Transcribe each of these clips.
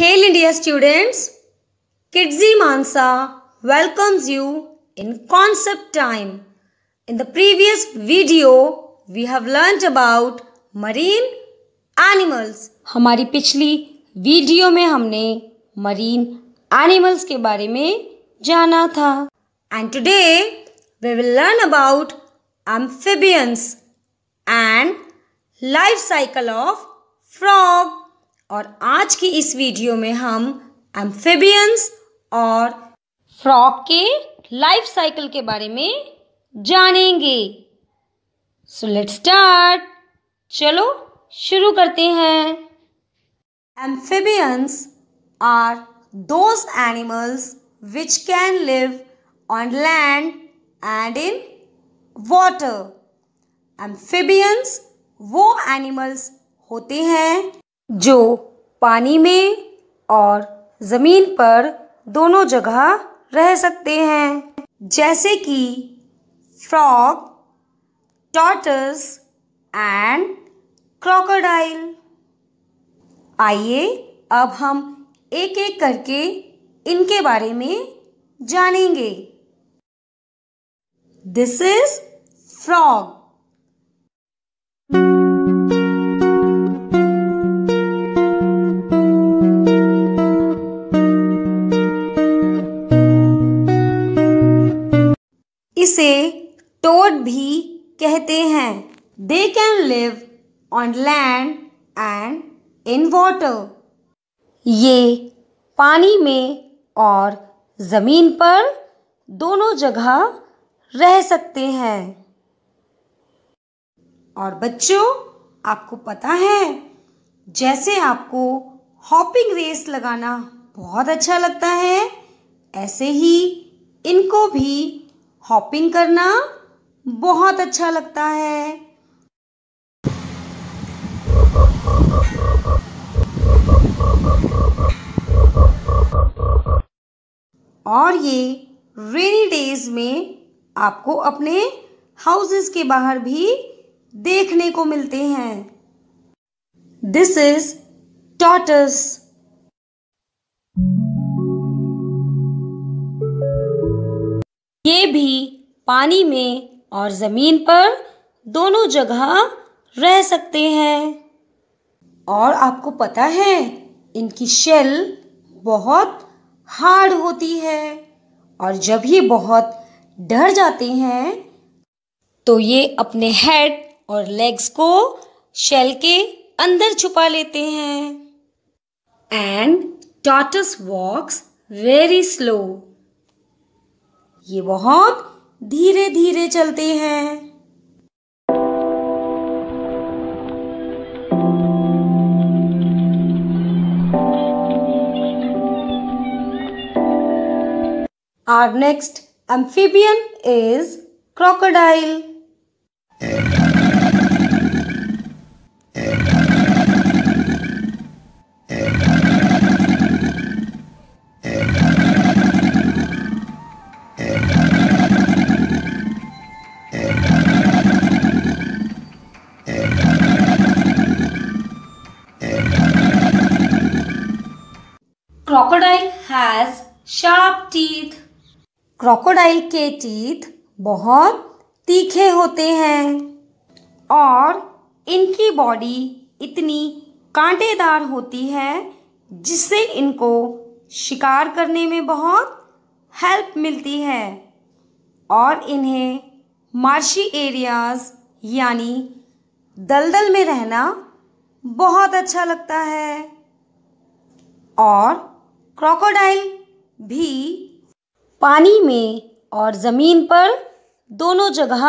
Hail India students, Kidzi Mansa welcomes you in concept time. In the previous video, we have learnt about marine animals. हमारी पिछली video में हमने marine animals के बारे में जाना था And today, we will learn about amphibians and life cycle of frog. और आज की इस वीडियो में हम एम्फेबियंस और फ्रॉक के लाइफ साइकिल के बारे में जानेंगे सो लेट स्टार्ट चलो शुरू करते हैं amphibians are those animals which can live on land and in water amphibians वो एनिमल्स होते हैं जो पानी में और ज़मीन पर दोनों जगह रह सकते हैं जैसे कि फ्रॉग टॉटस एंड क्रोकोडाइल आइए अब हम एक एक करके इनके बारे में जानेंगे दिस इज फ्रॉग टोड भी कहते हैं they can live on land and in water ये पानी में और ज़मीन पर दोनों जगह रह सकते हैं और बच्चों आपको पता है जैसे आपको हॉपिंग रेस लगाना बहुत अच्छा लगता है ऐसे ही इनको भी हॉपिंग करना बहुत अच्छा लगता है और ये रेनी डेज में आपको अपने हाउसेस के बाहर भी देखने को मिलते हैं दिस इज टॉटस ये भी पानी में और ज़मीन पर दोनों जगह रह सकते हैं और आपको पता है इनकी शेल बहुत हार्ड होती है और जब ये बहुत डर जाते हैं तो ये अपने हेड और लेग्स को शेल के अंदर छुपा लेते हैं and tortoise walks very slow ये बहुत धीरे धीरे चलते हैं our next amphibian is crocodile crocodile has sharp teeth crocodile के टीथ बहुत तीखे होते हैं और इनकी बॉडी इतनी कांटेदार होती है जिससे इनको शिकार करने में बहुत हेल्प मिलती है और इन्हें मार्शी एरियाज यानी दलदल में रहना बहुत अच्छा लगता है और क्रोकोडाइल भी पानी में और ज़मीन पर दोनों जगह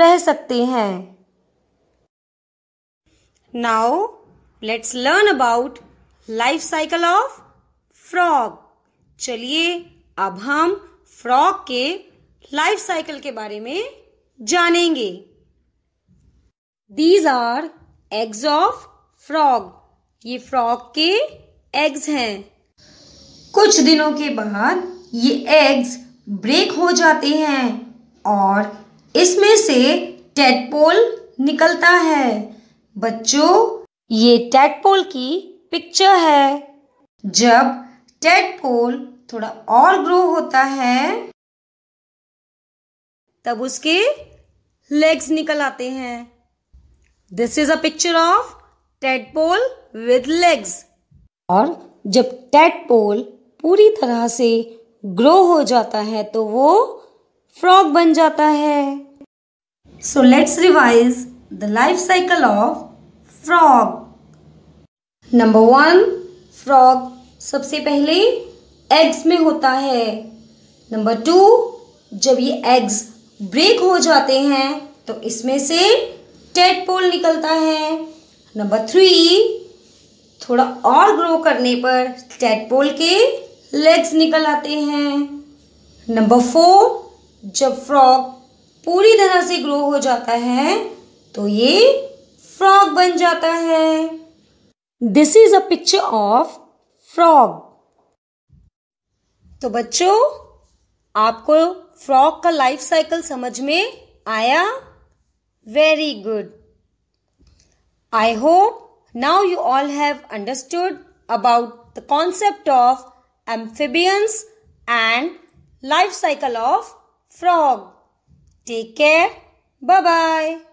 रह सकते हैं now let's learn about life cycle of frog चलिए अब हम फ्रॉग के लाइफ साइकिल के बारे में जानेंगे these are eggs of frog ये फ्रॉग के एग्स हैं कुछ दिनों के बाद ये एग्स ब्रेक हो जाते हैं और इसमें से टेटपोल निकलता है बच्चों ये टेटपोल की पिक्चर है जब टेटपोल थोड़ा और ग्रो होता है तब उसके लेग्स निकल आते हैं this is a picture of tadpole with legs और जब टेटपोल पूरी तरह से ग्रो हो जाता है तो वो फ्रॉग बन जाता है so let's revise the life cycle of frog number one frog सबसे पहले एग्स में होता है नंबर टू जब ये एग्स ब्रेक हो जाते हैं तो इसमें से टेडपोल निकलता है नंबर थ्री थोड़ा और ग्रो करने पर टेडपोल के लेग्स निकल आते हैं नंबर फोर जब फ्रॉग पूरी तरह से ग्रो हो जाता है तो ये फ्रॉग बन जाता है this is a picture of frog तो बच्चों आपको फ्रॉग का लाइफ साइकिल समझ में आया very good I hope now you all have understood about the concept of amphibians and life cycle of frog. Take care. Bye-bye.